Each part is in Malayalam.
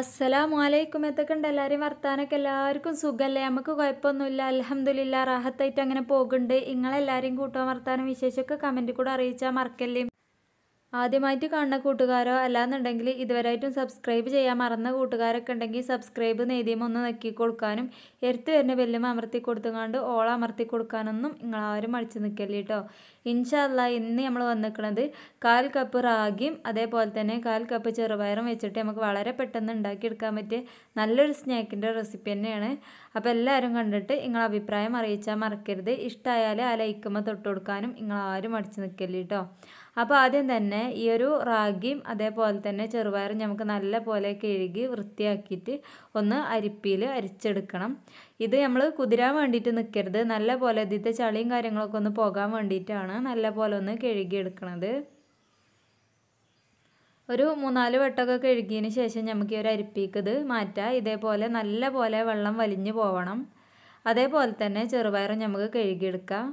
അസ്സലാമു അലൈക്കും ഉണ്ട് എല്ലാവരെയും വർത്താനൊക്കെ എല്ലാവർക്കും സുഖമല്ലേ നമുക്ക് കുഴപ്പമൊന്നുമില്ല അലഹമ്മദില്ല റാഹത്തായിട്ട് അങ്ങനെ പോകുന്നുണ്ട് നിങ്ങളെല്ലാവരെയും കൂട്ടുക വർത്താനം വിശേഷമൊക്കെ കമൻറ്റ് കൂടെ അറിയിച്ചാൽ മറക്കല്ലേ ആദ്യമായിട്ട് കാണുന്ന കൂട്ടുകാരോ അല്ലാന്നുണ്ടെങ്കിൽ ഇതുവരെയായിട്ടും സബ്സ്ക്രൈബ് ചെയ്യാൻ മറന്ന കൂട്ടുകാരൊക്കെ ഉണ്ടെങ്കിൽ സബ്സ്ക്രൈബ് നെയ്തിയുമ്പോൾ ഒന്ന് നക്കി കൊടുക്കാനും എടുത്തു വരുന്ന ബെല്ലും അമർത്തി കൊടുത്തുകൊണ്ട് ഓള അമർത്തി കൊടുക്കാനൊന്നും നിങ്ങൾ ആരും മടിച്ചു നിൽക്കല്ലേ കേട്ടോ ഇൻഷല്ല ഇന്ന് നമ്മൾ വന്നിരിക്കുന്നത് കാൽ കപ്പ് റാഗിയും അതേപോലെ തന്നെ കാൽ കപ്പ് ചെറുപയറും വെച്ചിട്ട് നമുക്ക് വളരെ പെട്ടെന്ന് ഉണ്ടാക്കിയെടുക്കാൻ പറ്റിയ നല്ലൊരു സ്നാക്കിൻ്റെ റെസിപ്പി തന്നെയാണ് അപ്പോൾ എല്ലാവരും കണ്ടിട്ട് നിങ്ങൾ അഭിപ്രായം അറിയിച്ചാൽ മറക്കരുത് ഇഷ്ടമായാൽ ആ ലൈക്കുമ്പോൾ തൊട്ട് കൊടുക്കാനും നിങ്ങളാരും മടിച്ചു നിൽക്കല്ലേ കേട്ടോ അപ്പോൾ ആദ്യം തന്നെ ഈ ഒരു റാഗിയും അതേപോലെ തന്നെ ചെറുപയറും നമുക്ക് നല്ല പോലെ കഴുകി വൃത്തിയാക്കിയിട്ട് ഒന്ന് അരിപ്പിയിൽ അരിച്ചെടുക്കണം ഇത് നമ്മൾ കുതിരാൻ വേണ്ടിയിട്ട് നിൽക്കരുത് നല്ല പോലെ ഇതിൻ്റെ ചളിയും കാര്യങ്ങളൊക്കെ ഒന്ന് പോകാൻ വേണ്ടിയിട്ടാണ് നല്ല പോലെ ഒന്ന് കഴുകിയെടുക്കണത് ഒരു മൂന്നാല് വട്ടമൊക്കെ കഴുകിയതിന് ശേഷം നമുക്ക് ഈ ഒരു അരിപ്പിക്ക് ഇത് മാറ്റാം ഇതേപോലെ നല്ല പോലെ വെള്ളം വലിഞ്ഞു പോവണം അതേപോലെ തന്നെ ചെറുപയറും നമുക്ക് കഴുകിയെടുക്കാം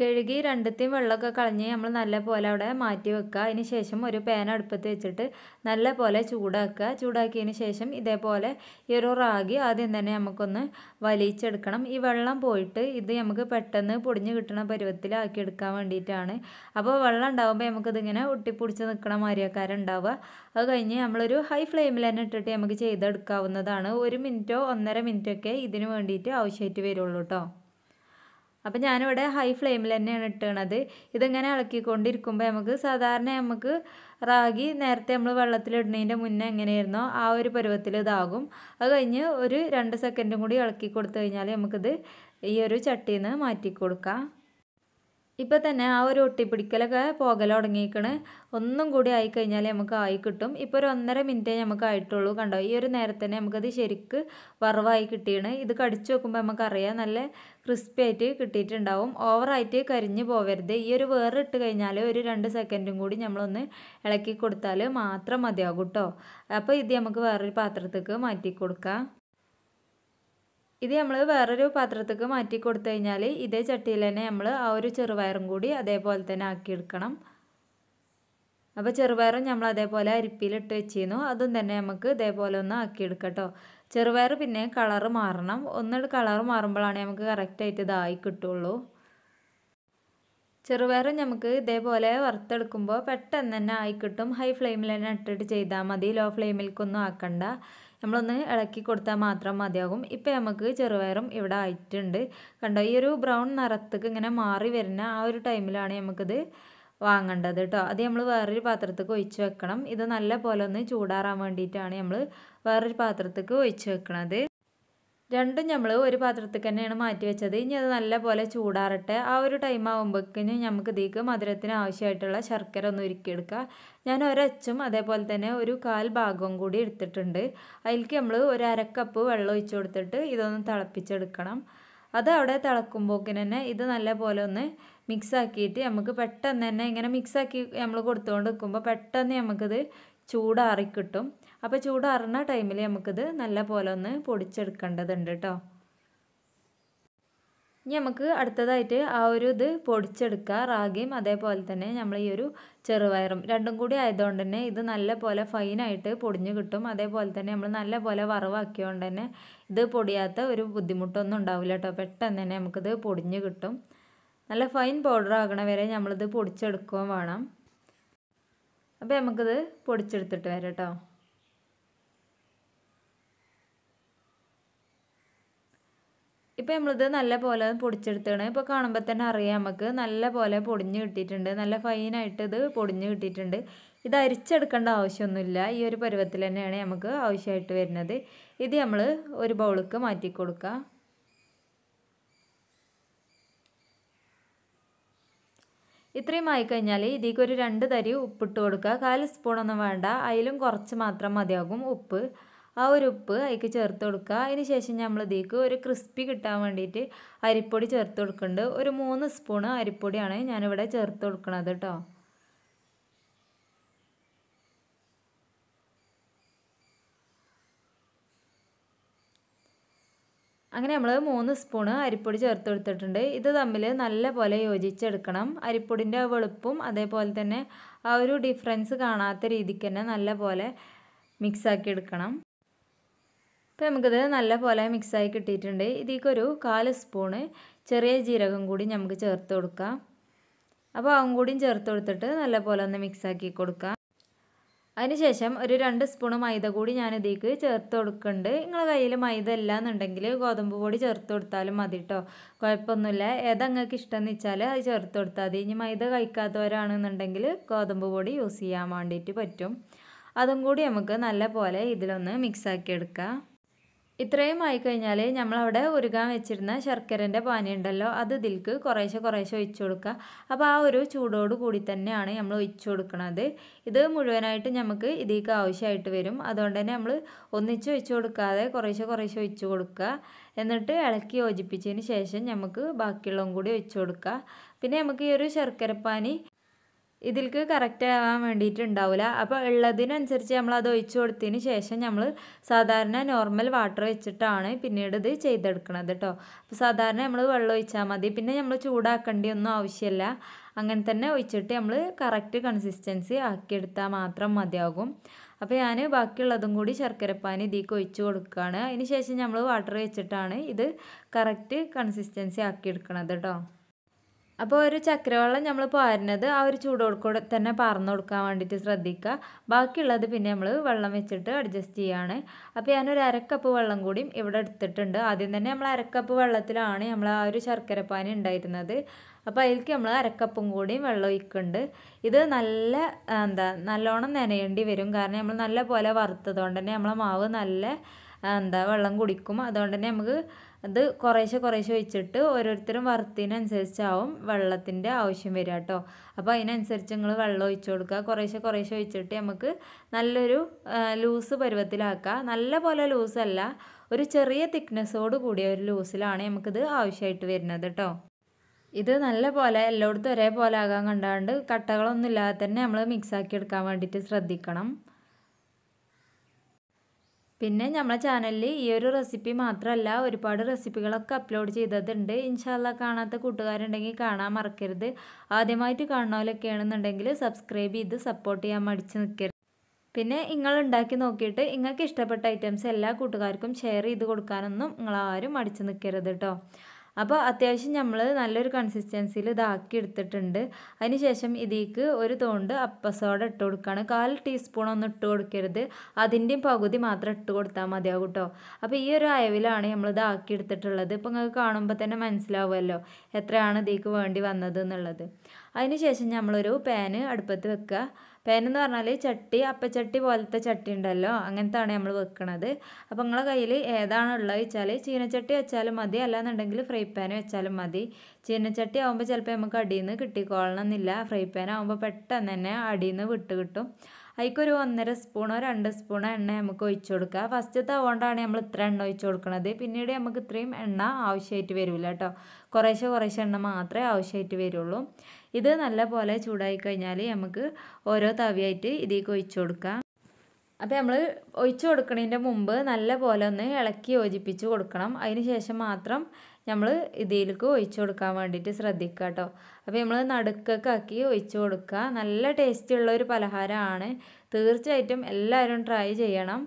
കഴുകി രണ്ടത്തെയും വെള്ളമൊക്കെ കളഞ്ഞ് നമ്മൾ നല്ല പോലെ അവിടെ മാറ്റി വെക്കുക അതിന് ശേഷം ഒരു പാൻ അടുപ്പത്ത് വെച്ചിട്ട് നല്ല പോലെ ചൂടാക്കുക ചൂടാക്കിയതിന് ശേഷം ഇതേപോലെ ഈ ഒരു റാഗി ആദ്യം തന്നെ നമുക്കൊന്ന് വലിച്ചെടുക്കണം ഈ വെള്ളം പോയിട്ട് ഇത് നമുക്ക് പെട്ടെന്ന് പൊടിഞ്ഞ് കിട്ടുന്ന പരുവത്തിലാക്കി എടുക്കാൻ വേണ്ടിയിട്ടാണ് അപ്പോൾ വെള്ളം ഉണ്ടാകുമ്പോൾ നമുക്കിതിങ്ങനെ ഒട്ടിപ്പൊടിച്ച് നിൽക്കണ മാരിയക്കാരം ഉണ്ടാവുക അത് കഴിഞ്ഞ് നമ്മളൊരു ഹൈ ഫ്ലെയിമിൽ തന്നെ ഇട്ടിട്ട് നമുക്ക് ചെയ്തെടുക്കാവുന്നതാണ് ഒരു മിനിറ്റോ ഒന്നര മിനിറ്റൊക്കെ ഇതിന് വേണ്ടിയിട്ട് ആവശ്യമായിട്ട് വരുള്ളൂ കേട്ടോ അപ്പോൾ ഞാനിവിടെ ഹൈ ഫ്ലെയിമിൽ തന്നെയാണ് ഇട്ടണത് ഇതിങ്ങനെ ഇളക്കിക്കൊണ്ടിരിക്കുമ്പോൾ നമുക്ക് സാധാരണ നമുക്ക് റാഗി നേരത്തെ നമ്മൾ വെള്ളത്തിലിടുന്നതിൻ്റെ മുന്നേ എങ്ങനെയായിരുന്നോ ആ ഒരു പരുവത്തിൽ ഇതാകും അത് കഴിഞ്ഞ് ഒരു രണ്ട് സെക്കൻഡും കൂടി ഇളക്കി കൊടുത്തു കഴിഞ്ഞാൽ നമുക്കിത് ഈ ഒരു ചട്ടിയിൽ നിന്ന് മാറ്റി കൊടുക്കാം ഇപ്പം തന്നെ ആ ഒരു ഒട്ടിപ്പിടിക്കലൊക്കെ പോകൽ തുടങ്ങിയിരിക്കണ് ഒന്നും കൂടി ആയി നമുക്ക് ആയി കിട്ടും ഇപ്പോൾ ഒരു ഒന്നര മിനിറ്റേ നമുക്ക് ആയിട്ടുള്ളൂ കണ്ടോ ഈ ഒരു നേരത്തന്നെ നമുക്കത് ശരിക്ക് വറവായി കിട്ടിയാണ് ഇത് കടിച്ചു നോക്കുമ്പോൾ നമുക്കറിയാം നല്ല ക്രിസ്പി ആയിട്ട് കിട്ടിയിട്ടുണ്ടാവും ഓവറായിട്ട് കരിഞ്ഞു പോവരുത് ഈ ഒരു വേറെ ഇട്ട് കഴിഞ്ഞാൽ ഒരു രണ്ട് സെക്കൻഡും കൂടി നമ്മളൊന്ന് ഇളക്കി കൊടുത്താൽ മാത്രം മതിയാകും കേട്ടോ അപ്പോൾ ഇത് നമുക്ക് വേറൊരു പാത്രത്തേക്ക് മാറ്റി കൊടുക്കാം ഇത് നമ്മൾ വേറൊരു പാത്രത്തേക്ക് മാറ്റി കൊടുത്തു കഴിഞ്ഞാൽ ഇതേ ചട്ടിയിൽ തന്നെ നമ്മൾ ആ ഒരു ചെറുപയറും കൂടി അതേപോലെ തന്നെ ആക്കിയെടുക്കണം അപ്പോൾ ചെറുപയറും നമ്മൾ അതേപോലെ അരിപ്പിയിലിട്ട് വെച്ചിരുന്നു അതും തന്നെ നമുക്ക് ഇതേപോലെ ഒന്ന് ആക്കി എടുക്കട്ടോ ചെറുപയർ പിന്നെ കളറ് മാറണം ഒന്നിട്ട് കളറ് മാറുമ്പോഴാണ് നമുക്ക് കറക്റ്റായിട്ട് ഇതായി കിട്ടുള്ളൂ ചെറുപയർ നമുക്ക് ഇതേപോലെ വറുത്തെടുക്കുമ്പോൾ പെട്ടെന്ന് തന്നെ ആയിക്കിട്ടും ഹൈ ഫ്ലെയിമിൽ തന്നെ ഇട്ടിട്ട് ചെയ്താൽ മതി ലോ ഫ്ലെയിമിലേക്കൊന്നും ആക്കണ്ട നമ്മളൊന്ന് ഇളക്കി കൊടുത്താൽ മാത്രം മതിയാകും ഇപ്പം നമുക്ക് ചെറുപയറും ഇവിടെ ആയിട്ടുണ്ട് കണ്ടോ ഈ ഒരു ബ്രൗൺ നിറത്തേക്ക് ഇങ്ങനെ മാറി വരുന്ന ആ ഒരു ടൈമിലാണ് നമുക്കിത് വാങ്ങേണ്ടത് കേട്ടോ അത് നമ്മൾ വേറൊരു പാത്രത്തേക്ക് ഒഴിച്ച് വെക്കണം ഇത് നല്ല പോലെ ഒന്ന് ചൂടാറാൻ വേണ്ടിയിട്ടാണ് നമ്മൾ വേറൊരു പാത്രത്തേക്ക് ഒഴിച്ച് വെക്കണത് രണ്ടും നമ്മൾ ഒരു പാത്രത്തിൽ തന്നെയാണ് മാറ്റി വെച്ചത് ഇനി അത് നല്ലപോലെ ചൂടാറട്ടെ ആ ഒരു ടൈം ആകുമ്പോഴേക്കും നമുക്ക് ഇതിക്ക് മധുരത്തിന് ആവശ്യമായിട്ടുള്ള ശർക്കര ഒന്ന് ഉരുക്കിയെടുക്കുക ഞാൻ ഒരച്ചും അതേപോലെ തന്നെ ഒരു കാൽ ഭാഗവും കൂടി എടുത്തിട്ടുണ്ട് അതിലേക്ക് നമ്മൾ ഒരു അരക്കപ്പ് വെള്ളം ഒഴിച്ചു കൊടുത്തിട്ട് ഇതൊന്ന് തിളപ്പിച്ചെടുക്കണം അത് അവിടെ തിളക്കുമ്പോക്കിന് തന്നെ ഇത് നല്ലപോലെ ഒന്ന് മിക്സ് ആക്കിയിട്ട് നമുക്ക് പെട്ടെന്ന് തന്നെ ഇങ്ങനെ മിക്സാക്കി നമ്മൾ കൊടുത്തുകൊണ്ട് നിൽക്കുമ്പോൾ പെട്ടെന്ന് നമുക്കിത് ചൂടാറിക്കിട്ടും അപ്പോൾ ചൂടാറുന്ന ടൈമിൽ നമുക്കിത് നല്ല പോലെ ഒന്ന് പൊടിച്ചെടുക്കേണ്ടതുണ്ട് കേട്ടോ ഇനി നമുക്ക് അടുത്തതായിട്ട് ആ ഒരു ഇത് പൊടിച്ചെടുക്കുക റാഗിയും അതേപോലെ തന്നെ നമ്മൾ ഈ ഒരു ചെറുപയറും രണ്ടും കൂടി ആയതുകൊണ്ട് തന്നെ ഇത് നല്ല പോലെ ഫൈനായിട്ട് പൊടിഞ്ഞു കിട്ടും അതേപോലെ തന്നെ നമ്മൾ നല്ല പോലെ വറവാക്കിയതുകൊണ്ട് തന്നെ ഇത് പൊടിയാത്ത ഒരു ബുദ്ധിമുട്ടൊന്നും ഉണ്ടാവില്ല കേട്ടോ പെട്ടെന്ന് തന്നെ നമുക്കിത് പൊടിഞ്ഞു കിട്ടും നല്ല ഫൈൻ പൗഡർ ആകണ വരെ നമ്മളിത് പൊടിച്ചെടുക്കുകയും വേണം അപ്പോൾ നമുക്കിത് പൊടിച്ചെടുത്തിട്ട് വരാം കേട്ടോ ഇപ്പോൾ നമ്മളിത് നല്ല പോലെ പൊടിച്ചെടുത്താണ് ഇപ്പോൾ കാണുമ്പോൾ തന്നെ അറിയാം നമുക്ക് നല്ല പോലെ പൊടിഞ്ഞ് കിട്ടിയിട്ടുണ്ട് നല്ല ഫൈനായിട്ട് ഇത് പൊടിഞ്ഞ് കിട്ടിയിട്ടുണ്ട് ഇത് അരിച്ചെടുക്കേണ്ട ആവശ്യമൊന്നുമില്ല ഈ ഒരു പരുവത്തിൽ തന്നെയാണ് നമുക്ക് ആവശ്യമായിട്ട് വരുന്നത് ഇത് നമ്മൾ ഒരു ബൗളിക്ക് മാറ്റി കൊടുക്കുക ഇത്രയും ആയിക്കഴിഞ്ഞാൽ ഇതിലേക്ക് ഒരു രണ്ട് തരി ഉപ്പിട്ട് കൊടുക്കുക കാല് സ്പൂണൊന്നും വേണ്ട അതിലും കുറച്ച് മാത്രം മതിയാകും ഉപ്പ് ആ ഒരു ഉപ്പ് അതിലേക്ക് ചേർത്ത് കൊടുക്കുക അതിന് ശേഷം നമ്മൾ ഇതിലേക്ക് ഒരു ക്രിസ്പി കിട്ടാൻ വേണ്ടിയിട്ട് അരിപ്പൊടി ചേർത്ത് കൊടുക്കുന്നുണ്ട് ഒരു മൂന്ന് സ്പൂണ് അരിപ്പൊടിയാണ് ഞാനിവിടെ ചേർത്ത് കൊടുക്കുന്നത് കേട്ടോ അങ്ങനെ നമ്മൾ മൂന്ന് സ്പൂണ് അരിപ്പൊടി ചേർത്ത് കൊടുത്തിട്ടുണ്ട് ഇത് തമ്മിൽ നല്ല പോലെ യോജിച്ചെടുക്കണം അരിപ്പൊടിൻ്റെ വെളുപ്പും അതേപോലെ തന്നെ ആ ഒരു ഡിഫറൻസ് കാണാത്ത രീതിക്ക് തന്നെ നല്ല പോലെ മിക്സാക്കി എടുക്കണം ഇപ്പോൾ നമുക്കിത് നല്ലപോലെ മിക്സായി കിട്ടിയിട്ടുണ്ട് ഇതിലേക്കൊരു കാല് സ്പൂണ് ചെറിയ ജീരകം കൂടി നമുക്ക് ചേർത്ത് കൊടുക്കാം അപ്പോൾ അതും കൂടിയും ചേർത്ത് കൊടുത്തിട്ട് നല്ലപോലെ ഒന്ന് മിക്സാക്കി കൊടുക്കാം അതിനുശേഷം ഒരു രണ്ട് സ്പൂണ് മൈദ കൂടി ഞാൻ ഇതിലേക്ക് ചേർത്ത് കൊടുക്കുന്നുണ്ട് നിങ്ങളെ കയ്യിൽ മൈദ ഇല്ല എന്നുണ്ടെങ്കിൽ ഗോതമ്പ് പൊടി ചേർത്ത് കൊടുത്താലും മതി കേട്ടോ കുഴപ്പമൊന്നുമില്ല ഏതങ്ങൾക്ക് ഇഷ്ടം എന്ന് വെച്ചാൽ അത് ചേർത്ത് കൊടുത്താൽ മതി ഇനി മൈദ കഴിക്കാത്തവരാണെന്നുണ്ടെങ്കിൽ ഗോതമ്പ് പൊടി യൂസ് ചെയ്യാൻ വേണ്ടിയിട്ട് പറ്റും അതും കൂടി നമുക്ക് നല്ല പോലെ ഇതിലൊന്ന് മിക്സാക്കി എടുക്കാം ഇത്രയും ആയി കഴിഞ്ഞാൽ നമ്മളവിടെ ഉരുകാൻ വെച്ചിരുന്ന ശർക്കരൻ്റെ പാനി ഉണ്ടല്ലോ അത് ഇതിൽക്ക് കുറേശ്ശെ കുറേശ്ശെ ഒഴിച്ചു കൊടുക്കുക അപ്പോൾ ആ ഒരു ചൂടോട് കൂടി തന്നെയാണ് നമ്മൾ ഒഴിച്ചു കൊടുക്കുന്നത് ഇത് മുഴുവനായിട്ട് നമുക്ക് ഇതിലേക്ക് ആവശ്യമായിട്ട് വരും അതുകൊണ്ട് തന്നെ നമ്മൾ ഒന്നിച്ച് ഒഴിച്ചു കൊടുക്കാതെ കുറേശ്ശെ കുറേശ്ശെ ഒഴിച്ചു കൊടുക്കുക എന്നിട്ട് ഇളക്കി യോജിപ്പിച്ചതിന് ശേഷം നമുക്ക് ബാക്കിയുള്ളതും കൂടി ഒഴിച്ചു കൊടുക്കുക പിന്നെ നമുക്ക് ഈ ഒരു ശർക്കരപ്പാനി ഇതിൽക്ക് കറക്റ്റ് ആവാൻ ഉണ്ടാവില്ല അപ്പോൾ ഉള്ളതിനനുസരിച്ച് നമ്മൾ അത് ഒഴിച്ച് കൊടുത്തതിന് ശേഷം നമ്മൾ സാധാരണ നോർമൽ വാട്ടർ വെച്ചിട്ടാണ് പിന്നീട് ഇത് ചെയ്തെടുക്കണത് കേട്ടോ അപ്പോൾ സാധാരണ നമ്മൾ വെള്ളം ഒഴിച്ചാൽ മതി പിന്നെ നമ്മൾ ചൂടാക്കേണ്ടിയൊന്നും ആവശ്യമില്ല അങ്ങനെ തന്നെ ഒഴിച്ചിട്ട് നമ്മൾ കറക്റ്റ് കൺസിസ്റ്റൻസി ആക്കിയെടുത്താൽ മാത്രം മതിയാകും അപ്പോൾ ഞാൻ ബാക്കിയുള്ളതും കൂടി ശർക്കരപ്പാനി ഇതിലേക്ക് ഒഴിച്ചു കൊടുക്കുകയാണ് അതിന് ശേഷം നമ്മൾ വാട്ടർ വെച്ചിട്ടാണ് ഇത് കറക്റ്റ് കൺസിസ്റ്റൻസി ആക്കിയെടുക്കണത് കേട്ടോ അപ്പോൾ ഒരു ചക്കരവെള്ളം നമ്മൾ പാരുന്നത് ആ ഒരു ചൂടോട് കൂടെ തന്നെ പാർന്നു കൊടുക്കാൻ വേണ്ടിയിട്ട് ശ്രദ്ധിക്കുക ബാക്കിയുള്ളത് പിന്നെ നമ്മൾ വെള്ളം വെച്ചിട്ട് അഡ്ജസ്റ്റ് ചെയ്യുകയാണ് അപ്പോൾ ഞാനൊരു അരക്കപ്പ് വെള്ളം കൂടിയും ഇവിടെ എടുത്തിട്ടുണ്ട് ആദ്യം തന്നെ നമ്മൾ അരക്കപ്പ് വെള്ളത്തിലാണ് നമ്മൾ ആ ഒരു ശർക്കര പാനി ഉണ്ടായിരുന്നത് അപ്പോൾ അതിലേക്ക് നമ്മൾ അരക്കപ്പും കൂടിയും വെള്ളം ഒഴിക്കുന്നുണ്ട് ഇത് നല്ല എന്താ നല്ലോണം നനയേണ്ടി വരും കാരണം നമ്മൾ നല്ല പോലെ വറുത്തതുകൊണ്ട് തന്നെ നമ്മളെ മാവ് നല്ല എന്താ വെള്ളം കുടിക്കും അതുകൊണ്ട് തന്നെ നമുക്ക് അത് കുറേശ്ശെ കുറേശ്ശെ ഒഴിച്ചിട്ട് ഓരോരുത്തരും വറുത്തതിനനുസരിച്ചാവും വെള്ളത്തിൻ്റെ ആവശ്യം വരിക കേട്ടോ അപ്പോൾ അതിനനുസരിച്ച് നിങ്ങൾ വെള്ളം ഒഴിച്ചു കൊടുക്കുക കുറേശ്ശെ കുറേശ്ശെ ഒഴിച്ചിട്ട് നമുക്ക് നല്ലൊരു ലൂസ് പരുവത്തിലാക്കുക നല്ല പോലെ ലൂസല്ല ഒരു ചെറിയ തിക്നെസ്സോട് കൂടിയ ഒരു ലൂസിലാണ് നമുക്കിത് ആവശ്യമായിട്ട് വരുന്നത് കേട്ടോ ഇത് നല്ല പോലെ എല്ലായിടത്തും ഒരേപോലെ ആകാൻ കണ്ടാണ്ട് കട്ടകളൊന്നും ഇല്ലാതെ തന്നെ നമ്മൾ മിക്സാക്കി എടുക്കാൻ വേണ്ടിയിട്ട് ശ്രദ്ധിക്കണം പിന്നെ നമ്മളെ ചാനലിൽ ഈ ഒരു റെസിപ്പി മാത്രമല്ല ഒരുപാട് റെസിപ്പികളൊക്കെ അപ്ലോഡ് ചെയ്തതുണ്ട് ഇൻഷാല്ല കാണാത്ത കൂട്ടുകാരുണ്ടെങ്കിൽ കാണാൻ മറക്കരുത് ആദ്യമായിട്ട് കാണുന്നവരൊക്കെയാണെന്നുണ്ടെങ്കിൽ സബ്സ്ക്രൈബ് ചെയ്ത് സപ്പോർട്ട് ചെയ്യാൻ മടിച്ച് നിൽക്കരുത് പിന്നെ നിങ്ങൾ ഉണ്ടാക്കി നോക്കിയിട്ട് നിങ്ങൾക്ക് ഇഷ്ടപ്പെട്ട ഐറ്റംസ് എല്ലാ കൂട്ടുകാർക്കും ഷെയർ ചെയ്ത് കൊടുക്കാനൊന്നും നിങ്ങളാരും മടിച്ച് നിൽക്കരുത് കേട്ടോ അപ്പോൾ അത്യാവശ്യം നമ്മൾ നല്ലൊരു കൺസിസ്റ്റൻസിയിൽ ഇതാക്കി എടുത്തിട്ടുണ്ട് അതിനുശേഷം ഇതിലേക്ക് ഒരു തോണ്ട് അപ്പസോഡ ഇട്ട് കൊടുക്കുകയാണ് കാൽ ടീസ്പൂൺ ഒന്നും ഇട്ട് കൊടുക്കരുത് അതിൻ്റെയും പകുതി മാത്രം ഇട്ട് കൊടുത്താൽ മതിയാകും കേട്ടോ അപ്പോൾ ഈ ഒരു അയവിലാണ് നമ്മൾ ഇതാക്കി എടുത്തിട്ടുള്ളത് ഇപ്പോൾ നിങ്ങൾക്ക് കാണുമ്പോൾ തന്നെ മനസ്സിലാവുമല്ലോ എത്രയാണ് ഇതിലേക്ക് വേണ്ടി വന്നത് എന്നുള്ളത് അതിനുശേഷം നമ്മളൊരു പാന് അടുപ്പത്ത് വെക്കുക പാൻ എന്ന് പറഞ്ഞാൽ ചട്ടി അപ്പച്ചട്ടി പോലത്തെ ചട്ടി ഉണ്ടല്ലോ അങ്ങനത്താണ് നമ്മൾ വെക്കണത് അപ്പോൾ നിങ്ങളുടെ കയ്യിൽ ഏതാണ് ഉള്ളത് വെച്ചാൽ ചീനച്ചട്ടി വെച്ചാലും മതി അല്ലാന്നുണ്ടെങ്കിൽ ഫ്രൈ പാൻ വെച്ചാലും മതി ചീനച്ചട്ടി ആകുമ്പോൾ ചിലപ്പോൾ നമുക്ക് അടിയിൽ നിന്ന് ഫ്രൈ പാൻ ആകുമ്പോൾ പെട്ടെന്ന് തന്നെ അടിയിൽ നിന്ന് വിട്ട് കിട്ടും അതിക്കൊരു ഒന്നര സ്പൂണോ രണ്ട് സ്പൂണോ എണ്ണ നമുക്ക് ഒഴിച്ചു കൊടുക്കുക ഫസ്റ്റ് തവണ്ടാണ് നമ്മൾ ഇത്ര എണ്ണ ഒഴിച്ചു കൊടുക്കുന്നത് പിന്നീട് നമുക്ക് ഇത്രയും എണ്ണ ആവശ്യമായിട്ട് വരില്ല കേട്ടോ കുറേശ്ശെ കുറേശ്ശെ എണ്ണ മാത്രമേ ആവശ്യമായിട്ട് വരുള്ളൂ ഇത് നല്ല പോലെ ചൂടായി കഴിഞ്ഞാൽ നമുക്ക് ഓരോ തവിയായിട്ട് ഇതിലേക്ക് ഒഴിച്ചു കൊടുക്കാം അപ്പോൾ നമ്മൾ ഒഴിച്ചു കൊടുക്കുന്നതിൻ്റെ മുമ്പ് നല്ല പോലെ ഒന്ന് ഇളക്കി യോജിപ്പിച്ച് കൊടുക്കണം അതിന് ശേഷം മാത്രം നമ്മൾ ഇതിലേക്ക് ഒഴിച്ചു കൊടുക്കാൻ വേണ്ടിയിട്ട് ശ്രദ്ധിക്കുക കേട്ടോ അപ്പോൾ നമ്മൾ നടുക്കൊക്കെ ആക്കി ഒഴിച്ചു കൊടുക്കുക നല്ല ടേസ്റ്റുള്ള ഒരു പലഹാരമാണ് തീർച്ചയായിട്ടും എല്ലാവരും ട്രൈ ചെയ്യണം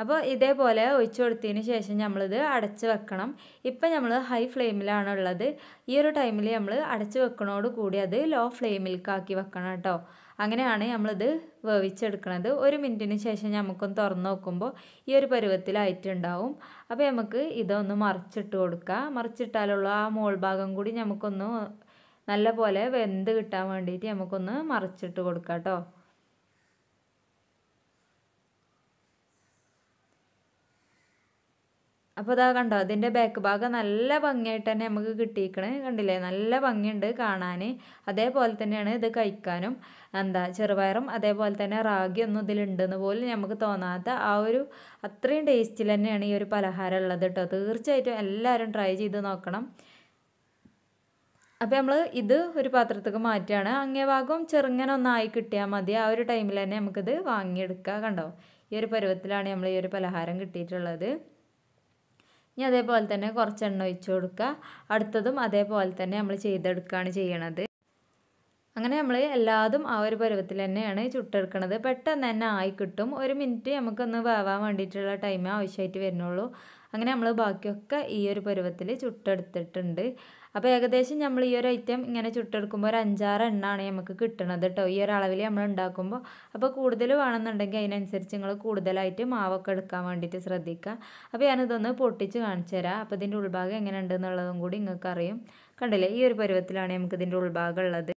അപ്പോൾ ഇതേപോലെ ഒഴിച്ചു കൊടുത്തതിന് ശേഷം നമ്മളിത് അടച്ച് വെക്കണം ഇപ്പം നമ്മൾ ഹൈ ഫ്ലെയിമിലാണ് ഉള്ളത് ഈ ഒരു ടൈമിൽ നമ്മൾ അടച്ച് വെക്കണോട് കൂടി അത് ലോ ഫ്ലെയിമിലേക്കാക്കി വെക്കണം കേട്ടോ അങ്ങനെയാണ് നമ്മളിത് വേവിച്ചെടുക്കുന്നത് ഒരു മിനിറ്റിന് ശേഷം നമുക്കൊന്ന് തുറന്ന് നോക്കുമ്പോൾ ഈ ഒരു പരുവത്തിലായിട്ടുണ്ടാവും അപ്പോൾ നമുക്ക് ഇതൊന്ന് മറിച്ചിട്ട് കൊടുക്കുക മറിച്ചിട്ടാലുള്ള ആ മോൾ ഭാഗം കൂടി നമുക്കൊന്ന് നല്ല പോലെ വെന്ത് കിട്ടാൻ വേണ്ടിയിട്ട് നമുക്കൊന്ന് മറിച്ചിട്ട് കൊടുക്കാം കേട്ടോ അപ്പോൾ അതാ കണ്ടോ അതിൻ്റെ ബാക്ക് ഭാഗം നല്ല ഭംഗിയായിട്ട് തന്നെ നമുക്ക് കിട്ടിയിരിക്കണ് കണ്ടില്ലേ നല്ല ഭംഗിയുണ്ട് കാണാൻ അതേപോലെ തന്നെയാണ് ഇത് കഴിക്കാനും എന്താ ചെറുപയറും അതേപോലെ തന്നെ റാഗി ഒന്നും ഇതിലുണ്ടെന്ന് പോലും നമുക്ക് തോന്നാത്ത ആ ഒരു അത്രയും ടേസ്റ്റിൽ തന്നെയാണ് ഈ ഒരു പലഹാരം ഉള്ളത് കേട്ടോ തീർച്ചയായിട്ടും എല്ലാവരും ട്രൈ ചെയ്ത് നോക്കണം അപ്പോൾ നമ്മൾ ഇത് ഒരു പാത്രത്തേക്ക് മാറ്റുകയാണ് അങ്ങേ ഭാഗം ചെറുങ്ങനെ ഒന്നായി കിട്ടിയാൽ മതി ആ ഒരു ടൈമിൽ തന്നെ നമുക്കിത് വാങ്ങിയെടുക്കുക കണ്ടോ ഈ ഒരു പരുവത്തിലാണ് നമ്മൾ ഈ ഒരു പലഹാരം കിട്ടിയിട്ടുള്ളത് ഇനി അതേപോലെ തന്നെ കുറച്ച് എണ്ണ ഒഴിച്ച് കൊടുക്കുക അടുത്തതും അതേപോലെ തന്നെ നമ്മൾ ചെയ്തെടുക്കുകയാണ് ചെയ്യണത് അങ്ങനെ നമ്മൾ എല്ലാതും ആ ഒരു പരുവത്തിൽ തന്നെയാണ് ചുട്ടെടുക്കുന്നത് പെട്ടെന്ന് തന്നെ ആയി കിട്ടും ഒരു മിനിറ്റ് നമുക്കൊന്ന് വേവാൻ വേണ്ടിയിട്ടുള്ള ടൈം ആവശ്യമായിട്ട് വരുന്നുള്ളൂ അങ്ങനെ നമ്മൾ ബാക്കിയൊക്കെ ഈ ഒരു പരുവത്തിൽ ചുട്ടെടുത്തിട്ടുണ്ട് അപ്പോൾ ഏകദേശം നമ്മൾ ഈ ഒരു ഐറ്റം ഇങ്ങനെ ചുട്ടെടുക്കുമ്പോൾ ഒരു അഞ്ചാറ് എണ്ണാണ് നമുക്ക് കിട്ടണത് കേട്ടോ ഈ ഒരു അളവിൽ നമ്മൾ ഉണ്ടാക്കുമ്പോൾ അപ്പോൾ കൂടുതൽ വേണമെന്നുണ്ടെങ്കിൽ അതിനനുസരിച്ച് നിങ്ങൾ കൂടുതലായിട്ട് മാവൊക്കെ എടുക്കാൻ വേണ്ടിയിട്ട് ശ്രദ്ധിക്കുക അപ്പോൾ ഞാനിതൊന്ന് പൊട്ടിച്ച് കാണിച്ചു തരാം അപ്പോൾ ഇതിൻ്റെ ഉൾഭാഗം എങ്ങനെ ഉണ്ടെന്നുള്ളതും കൂടി നിങ്ങൾക്കറിയും കണ്ടില്ലേ ഈ ഒരു പരുവത്തിലാണ് നമുക്ക് ഇതിൻ്റെ ഉൾഭാഗം ഉള്ളത്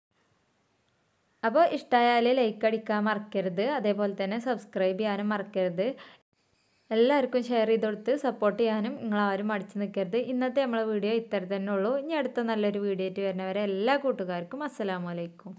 അപ്പോൾ ഇഷ്ടമായാൽ ലൈക്ക് അടിക്കാൻ മറക്കരുത് അതേപോലെ തന്നെ സബ്സ്ക്രൈബ് ചെയ്യാനും മറക്കരുത് എല്ലാവർക്കും ഷെയർ ചെയ്ത് കൊടുത്ത് സപ്പോർട്ട് ചെയ്യാനും നിങ്ങളാരും അടിച്ചു നിൽക്കരുത് ഇന്നത്തെ നമ്മളെ വീഡിയോ ഇത്ര തന്നെ ഉള്ളൂ ഇനി അടുത്ത നല്ലൊരു വീഡിയോ ആയിട്ട് വരുന്നവരെ എല്ലാ കൂട്ടുകാർക്കും അസ്സലാമലൈക്കും